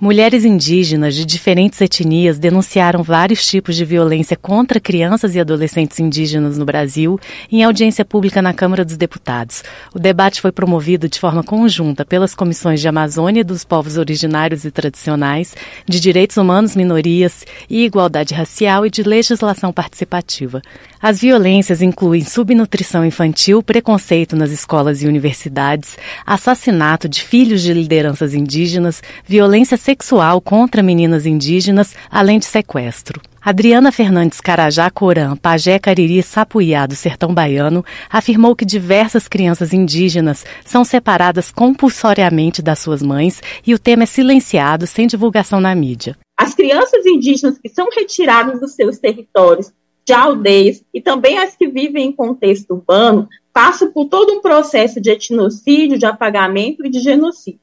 Mulheres indígenas de diferentes etnias denunciaram vários tipos de violência contra crianças e adolescentes indígenas no Brasil em audiência pública na Câmara dos Deputados. O debate foi promovido de forma conjunta pelas comissões de Amazônia dos Povos Originários e Tradicionais, de Direitos Humanos, Minorias e Igualdade Racial e de Legislação Participativa. As violências incluem subnutrição infantil, preconceito nas escolas e universidades, assassinato de filhos de lideranças indígenas, violência sexual contra meninas indígenas, além de sequestro. Adriana Fernandes Carajá Corã, pajé Cariri Sapuiá do Sertão Baiano, afirmou que diversas crianças indígenas são separadas compulsoriamente das suas mães e o tema é silenciado sem divulgação na mídia. As crianças indígenas que são retiradas dos seus territórios, de aldeias e também as que vivem em contexto urbano, passam por todo um processo de etnocídio, de apagamento e de genocídio.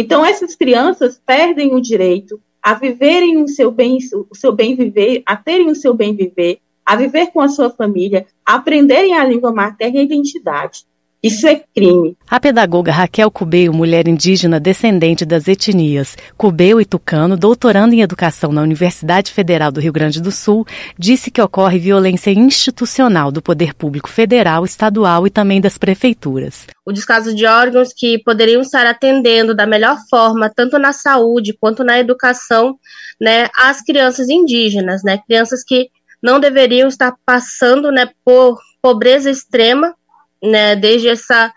Então, essas crianças perdem o direito a viverem o seu bem, o seu bem viver, a terem o seu bem viver, a viver com a sua família, a aprenderem a língua materna e a identidade. Isso é crime. A pedagoga Raquel Cubeu, mulher indígena descendente das etnias Cubeu e Tucano, doutorando em educação na Universidade Federal do Rio Grande do Sul, disse que ocorre violência institucional do poder público federal, estadual e também das prefeituras. O descaso de órgãos que poderiam estar atendendo da melhor forma, tanto na saúde quanto na educação, né, as crianças indígenas, né, crianças que não deveriam estar passando, né, por pobreza extrema né? Desde essa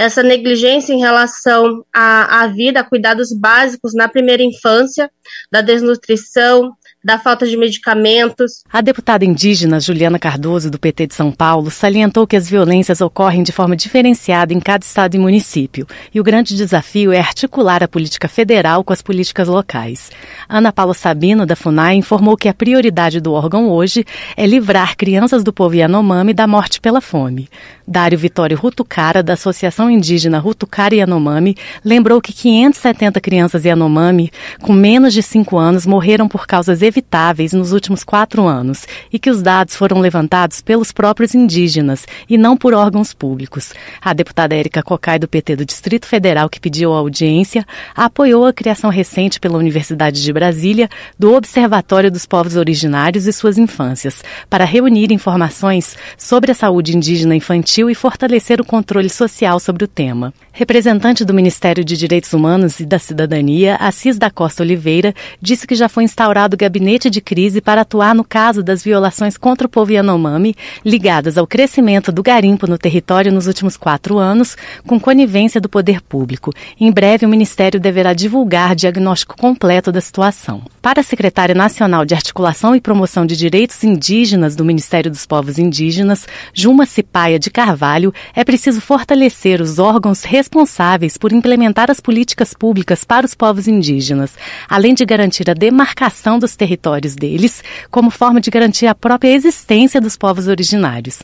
essa negligência em relação à, à vida, a cuidados básicos na primeira infância, da desnutrição, da falta de medicamentos. A deputada indígena Juliana Cardoso, do PT de São Paulo, salientou que as violências ocorrem de forma diferenciada em cada estado e município, e o grande desafio é articular a política federal com as políticas locais. Ana Paula Sabino, da FUNAI, informou que a prioridade do órgão hoje é livrar crianças do povo Yanomami da morte pela fome. Dário Vitório Rutucara, da Associação Indígena Rutucara Yanomami, lembrou que 570 crianças Yanomami com menos de 5 anos morreram por causas inevitáveis nos últimos quatro anos e que os dados foram levantados pelos próprios indígenas e não por órgãos públicos. A deputada Érica Cocai, do PT do Distrito Federal, que pediu a audiência, apoiou a criação recente pela Universidade de Brasília do Observatório dos Povos Originários e Suas Infâncias, para reunir informações sobre a saúde indígena infantil e fortalecer o controle social sobre o tema. Representante do Ministério de Direitos Humanos e da Cidadania, Assis da Costa Oliveira, disse que já foi instaurado o gabinete gabinete de crise para atuar no caso das violações contra o povo Yanomami ligadas ao crescimento do garimpo no território nos últimos quatro anos, com conivência do poder público. Em breve, o Ministério deverá divulgar diagnóstico completo da situação. Para a secretária nacional de Articulação e Promoção de Direitos Indígenas do Ministério dos Povos Indígenas, Juma Cipaia de Carvalho, é preciso fortalecer os órgãos responsáveis por implementar as políticas públicas para os povos indígenas, além de garantir a demarcação dos territórios territórios deles, como forma de garantir a própria existência dos povos originários.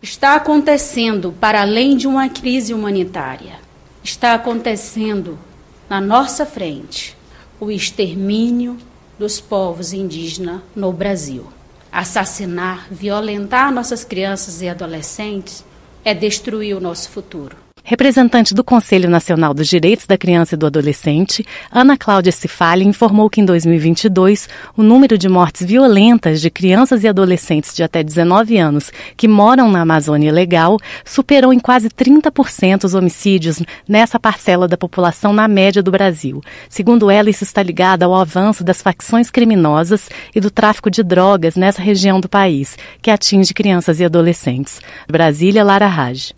Está acontecendo para além de uma crise humanitária. Está acontecendo na nossa frente o extermínio dos povos indígenas no Brasil. Assassinar, violentar nossas crianças e adolescentes é destruir o nosso futuro. Representante do Conselho Nacional dos Direitos da Criança e do Adolescente, Ana Cláudia Cifali informou que em 2022 o número de mortes violentas de crianças e adolescentes de até 19 anos que moram na Amazônia ilegal superou em quase 30% os homicídios nessa parcela da população na média do Brasil. Segundo ela, isso está ligado ao avanço das facções criminosas e do tráfico de drogas nessa região do país, que atinge crianças e adolescentes. Brasília, Lara Raj.